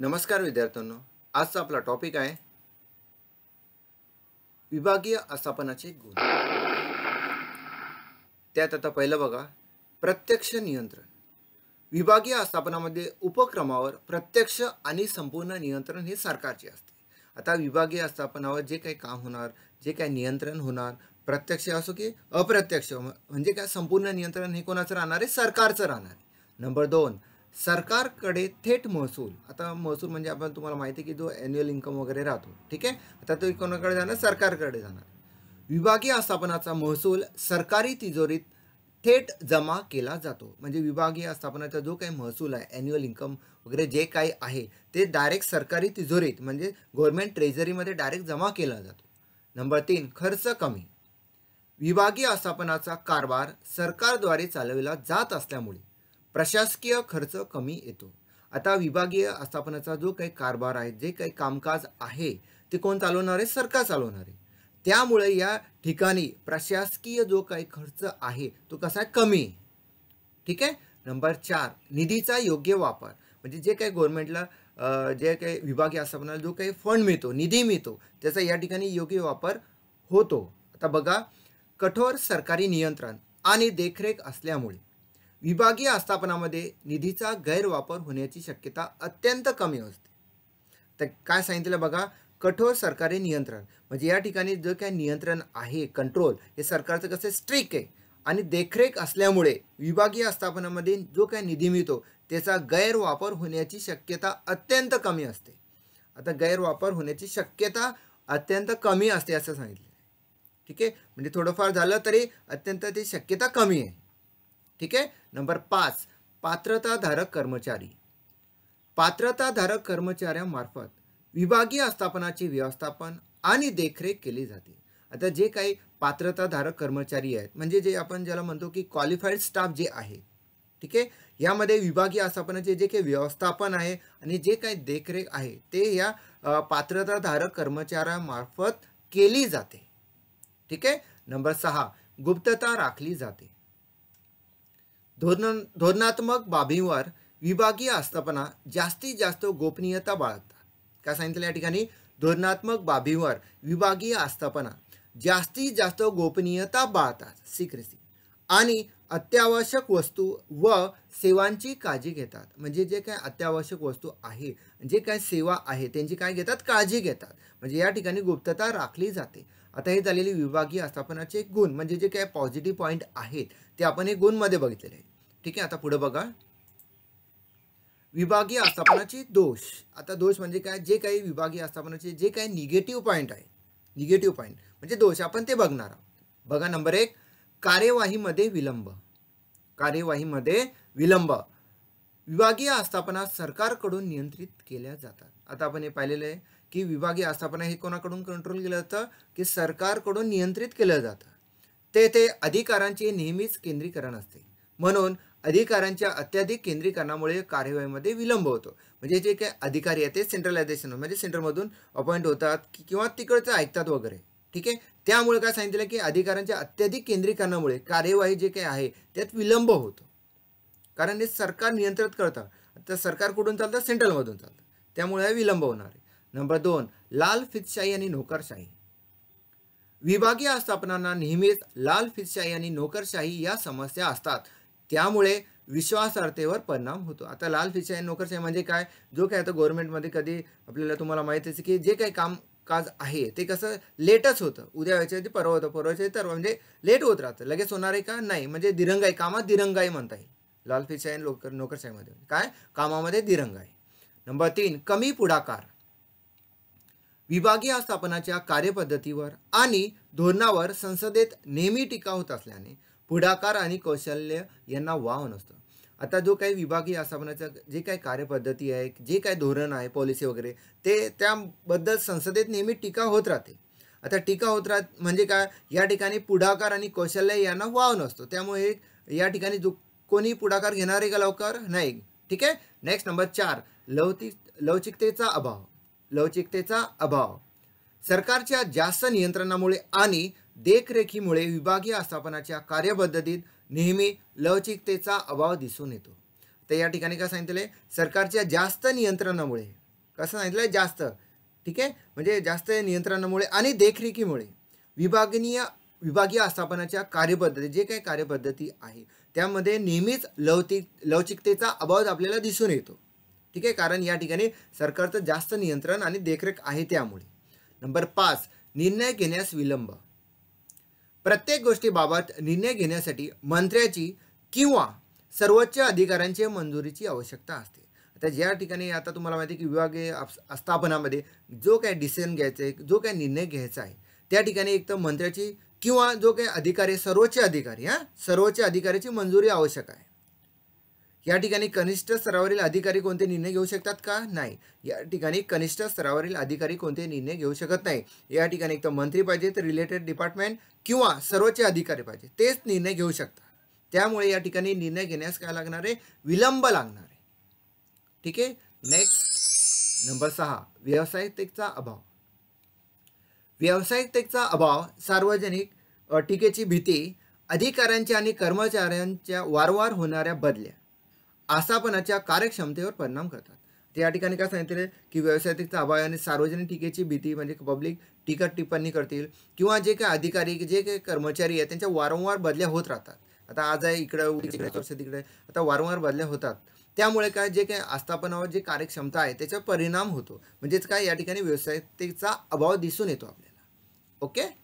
नमस्कार विद्यार्थ्यांनो आजचा आपला टॉपिक आहे विभागीय आस्थापनाचे गुण त्यात आता पहिलं बघा प्रत्यक्ष नियंत्रण विभागीय आस्थापनामध्ये उपक्रमावर प्रत्यक्ष आणि संपूर्ण नियंत्रण हे सरकारचे असते आता विभागीय आस्थापनावर जे काही काम होणार जे काही नियंत्रण होणार प्रत्यक्ष असो की अप्रत्यक्ष म्हणजे काय संपूर्ण नियंत्रण हे कोणाचं राहणार आहे सरकारचं राहणार आहे नंबर दोन सरकारकडे थेट महसूल आता महसूल म्हणजे आपण तुम्हाला माहिती आहे की जो ॲन्युअल इन्कम वगैरे राहतो ठीक आहे आता तो कोणाकडे जाणार सरकारकडे जाणार विभागीय आस्थापनाचा महसूल सरकारी तिजोरीत थेट जमा केला जातो म्हणजे विभागीय आस्थापनाचा जो काही महसूल आहे ॲन्युअल इन्कम वगैरे जे काही आहे ते डायरेक्ट सरकारी तिजोरीत म्हणजे गव्हर्मेंट ट्रेझरीमध्ये डायरेक्ट जमा केला जातो नंबर तीन खर्च कमी विभागीय आस्थापनाचा कारभार सरकारद्वारे चालविला जात असल्यामुळे प्रशासकीय खर्च कमी येतो आता विभागीय आस्थापनाचा जो काही कारभार आहे जे काही कामकाज आहे ते कोण चालवणार आहे सरकार चालवणार आहे त्यामुळे या ठिकाणी प्रशासकीय जो काही खर्च आहे तो कसा आहे कमी ठीक आहे नंबर चार निधीचा योग्य वापर म्हणजे जे काही गव्हर्नमेंटला जे काही विभागीय आस्थापनाला जो काही फंड मिळतो निधी मिळतो त्याचा या ठिकाणी योग्य वापर होतो आता बघा कठोर सरकारी नियंत्रण आणि देखरेख असल्यामुळे विभागीय आस्थापनामध्ये निधीचा गैरवापर होण्याची शक्यता अत्यंत कमी असते तर काय सांगितलं बघा कठोर सरकारी नियंत्रण म्हणजे या ठिकाणी जो काय नियंत्रण आहे कंट्रोल हे सरकारचं कसं स्ट्रिक आहे आणि देखरेख असल्यामुळे विभागीय आस्थापनामध्ये जो काय निधी मिळतो त्याचा गैरवापर होण्याची शक्यता अत्यंत कमी असते आता गैरवापर होण्याची शक्यता अत्यंत कमी असते असं सांगितलं ठीक आहे म्हणजे थोडंफार झालं तरी अत्यंत ती शक्यता कमी आहे ठीक आहे नंबर पाच पात्रताधारक कर्मचारी पात्रताधारक कर्मचाऱ्यांमार्फत विभागीय आस्थापनाची व्यवस्थापन आणि देखरेख केली जाते आता जे काही पात्रताधारक कर्मचारी आहेत म्हणजे जे आपण ज्याला म्हणतो की क्वालिफाईड स्टाफ जे आहे ठीक आहे यामध्ये विभागीय आस्थापनाचे जे काही व्यवस्थापन आहे आणि जे काही देखरेख आहे ते या पात्रताधारक कर्मचाऱ्यामार्फत केली जाते ठीक आहे नंबर सहा गुप्तता राखली जाते धोरण धोरणात्मक बाबींवर विभागीय आस्थापना जास्तीत जास्त गोपनीयता बाळगतात काय सांगितलं या ठिकाणी धोरणात्मक बाबीवर विभागीय आस्थापना जास्तीत जास्त गोपनीयता बाळतात सिक्रेसी आणि अत्यावश्यक वस्तू व सेवांची काळजी घेतात म्हणजे जे काय अत्यावश्यक वस्तू आहे जे काय सेवा आहे त्यांची काय घेतात काळजी घेतात म्हणजे या ठिकाणी गुप्तता राखली जाते आता हे झालेली विभागीय आस्थापनाचे गुण म्हणजे जे काय पॉझिटिव्ह पॉईंट आहेत ते आपण हे गुणमध्ये बघितलेले आहे ठीक आहे आता पुढे बघा विभागीय आस्थापनाचे दोष आता दोष म्हणजे काय जे काही विभागीय आस्थापनाचे जे काही निगेटिव्ह पॉईंट आहे निगेटिव्ह पॉईंट म्हणजे दोष आपण ते बघणार आहोत बघा नंबर एक कार्यवाहीमध्ये विलंब कार्यवाहीमध्ये विलंब विभागीय आस्थापना सरकारकडून नियंत्रित केल्या जातात आता आपण हे पाहिलेलं आहे की विभागीय आस्थापना हे कोणाकडून कंट्रोल केलं जातं की सरकारकडून नियंत्रित केलं जातं ते ते अधिकारांचे नेहमीच केंद्रीकरण असते म्हणून अधिकारांच्या अत्याधिक केंद्रीकरणामुळे कार्यवाहीमध्ये विलंब होतो म्हणजे जे काही अधिकारी आहेत ते सेंट्रलायझेशन म्हणजे सेंटरमधून अपॉइंट होतात किंवा तिकडचं ऐकतात वगैरे ठीक आहे त्यामुळे काय सांगितलं की अधिकाऱ्यांच्या अत्याधिक केंद्रीकरणामुळे कार्यवाही जे काही आहे त्यात विलंब होतो कारण हे सरकार नियंत्रित करतं तर कुठून चालतं सेंट्रलमधून चालतं त्यामुळे विलंब होणार आहे नंबर दोन लाल फितशाही आणि नोकरशाही विभागीय आस्थापनांना नेहमीच लाल फितशाही आणि नोकरशाही या समस्या असतात त्यामुळे विश्वासार्हतेवर परिणाम होतो आता लाल फितशाही आणि नोकरशाही म्हणजे काय जो काय आता गव्हर्नमेंटमध्ये कधी आपल्याला तुम्हाला माहिती असेल की जे काही काम काज आहे ते कसं लेटच होतं उद्या व्हायचं ते परवा होतं परवायचं तर म्हणजे लेट होत राहतं लगेच होणार आहे का नाही म्हणजे दिरंगाई कामात दिरंगाई म्हणता येईल लालफिशाही लोकर नोकरशाहीमध्ये काय कामामध्ये दिरंगाई नंबर तीन कमी पुढाकार विभागीय स्थापनाच्या कार्यपद्धतीवर आणि धोरणावर संसदेत नेहमी टीका होत असल्याने पुढाकार आणि कौशल्य यांना वाव नसतं आता जो काही विभागीय आस्थापनाचा जे काही कार्यपद्धती आहे जे काही धोरण आहे पॉलिसी वगैरे ते त्याबद्दल संसदेत नेहमी टीका होत राहते आता टीका होत राहत म्हणजे काय या ठिकाणी पुढाकार आणि कौशल्य यांना वाव नसतो त्यामुळे या ठिकाणी जो कोणी पुढाकार घेणारे का लवकर नाही ठीक आहे नेक्स्ट नंबर चार लवचिक लवचिकतेचा अभाव लवचिकतेचा अभाव सरकारच्या जास्त नियंत्रणामुळे आणि देखरेखीमुळे विभागीय आस्थापनाच्या कार्यपद्धतीत नेहमी लवचिकतेचा अभाव दिसून येतो तर या ठिकाणी काय सांगितलं आहे सरकारच्या जास्त नियंत्रणामुळे कसं सांगितलं आहे जास्त ठीक आहे म्हणजे जास्त नियंत्रणामुळे आणि देखरेखीमुळे विभागनीय विभागीय आस्थापनाच्या कार्यपद्धती जे काही कार्यपद्धती आहे त्यामध्ये नेहमीच लवचिक लवचिकतेचा अभाव आपल्याला दिसून येतो ठीक आहे कारण या ठिकाणी सरकारचं जास्त नियंत्रण आणि देखरेख आहे त्यामुळे नंबर पाच निर्णय घेण्यास विलंब प्रत्येक गोष्टीबाबत निर्णय घेण्यासाठी मंत्र्याची किंवा सर्वोच्च अधिकाऱ्यांची मंजुरीची आवश्यकता असते आता ज्या ठिकाणी आता तुम्हाला माहिती की विभागीय आस्थापनामध्ये जो काय डिसिजन घ्यायचा आहे जो काय निर्णय घ्यायचा आहे त्या ठिकाणी एक तर मंत्र्याची किंवा जो काही अधिकारी सर्वोच्च अधिकारी हां सर्वोच्च अधिकाऱ्याची मंजुरी आवश्यक आहे या ठिकाणी कनिष्ठ स्तरावरील अधिकारी कोणते निर्णय घेऊ शकतात का नाही या ठिकाणी कनिष्ठ स्तरावरील अधिकारी कोणते निर्णय घेऊ शकत नाही या ठिकाणी एक तर मंत्री पाहिजेत रिलेटेड डिपार्टमेंट किंवा सर्वोच्च अधिकारी पाहिजे तेच निर्णय घेऊ शकतात त्यामुळे या ठिकाणी निर्णय घेण्यास काय लागणार आहे विलंब लागणार आहे ठीक आहे नेक्स्ट नंबर सहा व्यावसायिकतेचा अभाव व्यावसायिकतेचा अभाव सार्वजनिक टीकेची भीती अधिकाऱ्यांच्या आणि कर्मचाऱ्यांच्या वारंवार होणाऱ्या बदल्या आस्थापनाच्या कार्यक्षमतेवर परिणाम करतात ते या ठिकाणी काय सांगितले की व्यावसायिकचा अभाव आणि सार्वजनिक टीकेची भीती म्हणजे पब्लिक टीका टिप्पणी करतील किंवा जे काही अधिकारी जे काही कर्मचारी आहेत त्यांच्या वारंवार बदल्या होत राहतात आता आज आहे इकडं तिकडे तिकडे आता वारंवार बदल्या होतात त्यामुळे काय जे काही आस्थापनावर जी कार्यक्षमता आहे त्याचा परिणाम होतो म्हणजेच काय या ठिकाणी व्यावसायिकतेचा अभाव दिसून येतो आपल्याला ओके